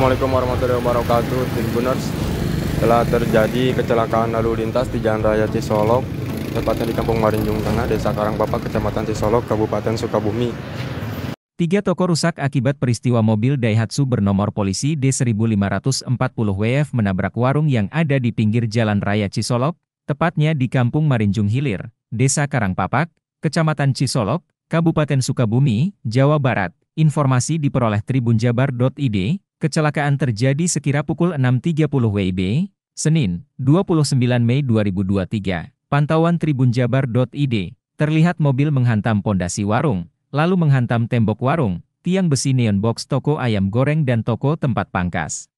Assalamualaikum warahmatullahi wabarakatuh Tribuners telah terjadi kecelakaan lalu lintas di Jalan Raya Cisolok tepatnya di Kampung Marinjung Tengah, Desa Karangpapak, Kecamatan Cisolok, Kabupaten Sukabumi. Tiga toko rusak akibat peristiwa mobil Daihatsu bernomor polisi D1540WF menabrak warung yang ada di pinggir Jalan Raya Cisolok, tepatnya di Kampung Marinjung Hilir, Desa Karangpapak, Kecamatan Cisolok, Kabupaten Sukabumi, Jawa Barat. Informasi diperoleh tribunjabar.id, Kecelakaan terjadi sekira pukul 6.30 WIB, Senin, 29 Mei 2023. Pantauan tribunjabar.id, terlihat mobil menghantam pondasi warung, lalu menghantam tembok warung, tiang besi neon box toko ayam goreng dan toko tempat pangkas.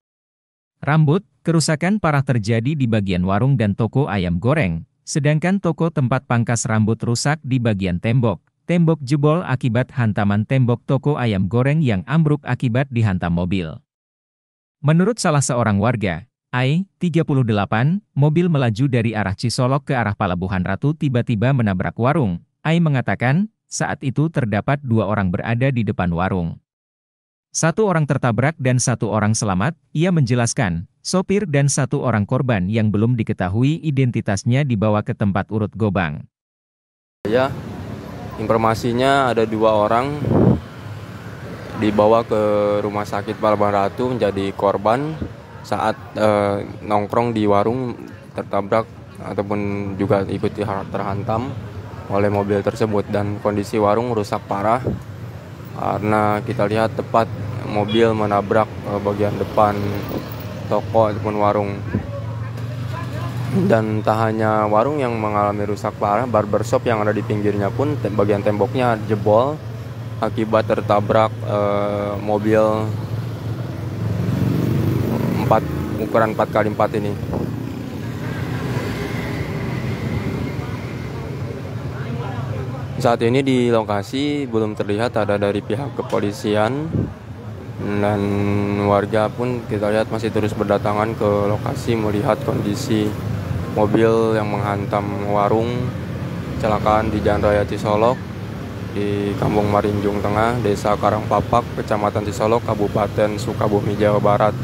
Rambut, kerusakan parah terjadi di bagian warung dan toko ayam goreng, sedangkan toko tempat pangkas rambut rusak di bagian tembok. Tembok jebol akibat hantaman tembok toko ayam goreng yang ambruk akibat dihantam mobil. Menurut salah seorang warga, AI-38, mobil melaju dari arah Cisolok ke arah Palabuhan Ratu tiba-tiba menabrak warung. AI mengatakan, saat itu terdapat dua orang berada di depan warung. Satu orang tertabrak dan satu orang selamat, ia menjelaskan, sopir dan satu orang korban yang belum diketahui identitasnya dibawa ke tempat urut gobang. Ya, informasinya ada dua orang dibawa ke rumah sakit Palembang Ratu menjadi korban saat uh, nongkrong di warung tertabrak ataupun juga ikut terhantam oleh mobil tersebut dan kondisi warung rusak parah karena kita lihat tepat mobil menabrak uh, bagian depan toko ataupun warung dan tak hanya warung yang mengalami rusak parah barbershop yang ada di pinggirnya pun bagian temboknya jebol akibat tertabrak uh, mobil 4 ukuran 4x4 ini. Saat ini di lokasi belum terlihat ada dari pihak kepolisian dan warga pun kita lihat masih terus berdatangan ke lokasi melihat kondisi mobil yang menghantam warung celakaan di Jalan Raya Cisolok di Kampung Marinjung Tengah, Desa Karangpapak, Kecamatan Cisolok, Kabupaten Sukabumi, Jawa Barat.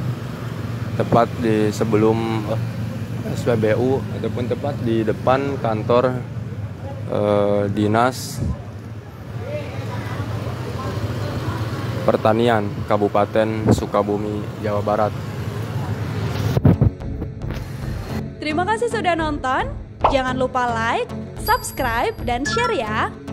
Tepat di sebelum eh, SPBU ataupun tepat di depan kantor eh, dinas pertanian Kabupaten Sukabumi, Jawa Barat. Terima kasih sudah nonton. Jangan lupa like, subscribe, dan share ya.